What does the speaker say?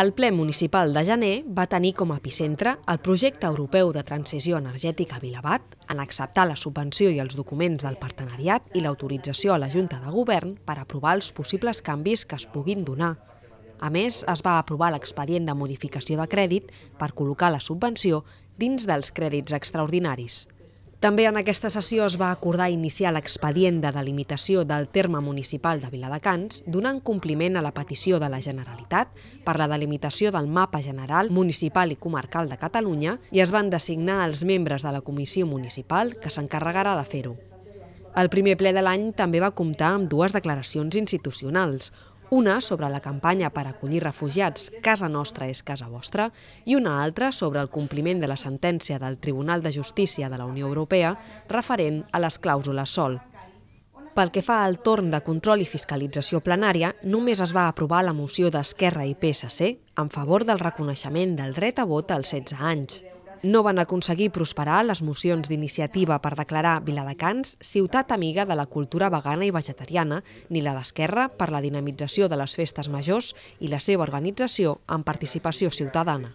El ple municipal de gener va tenir com a epicentre el projecte europeu de transició energètica Vilabat, en acceptar la subvenció i els documents del partenariat i l'autorització a la Junta de Govern per aprovar els possibles canvis que es puguin donar. A més, es va aprovar l'expedient de modificació de crèdit per col·locar la subvenció dins dels crèdits extraordinaris. També en aquesta sessió es va acordar iniciar l'expedient de delimitació del terme municipal de Viladecans, donant compliment a la petició de la Generalitat per la delimitació del mapa general municipal i comarcal de Catalunya i es van designar els membres de la Comissió Municipal que s'encarregarà de fer-ho. El primer ple de l'any també va comptar amb dues declaracions institucionals, una sobre la campanya per acollir refugiats Casa nostra és casa vostra i una altra sobre el compliment de la sentència del Tribunal de Justícia de la Unió Europea referent a les clàusules sol. Pel que fa al torn de control i fiscalització plenària, només es va aprovar la moció d'Esquerra i PSC en favor del reconeixement del dret a vot als 16 anys. No van aconseguir prosperar les mocions d'iniciativa per declarar Viladecans ciutat amiga de la cultura vegana i vegetariana, ni la d'Esquerra per la dinamització de les festes majors i la seva organització amb participació ciutadana.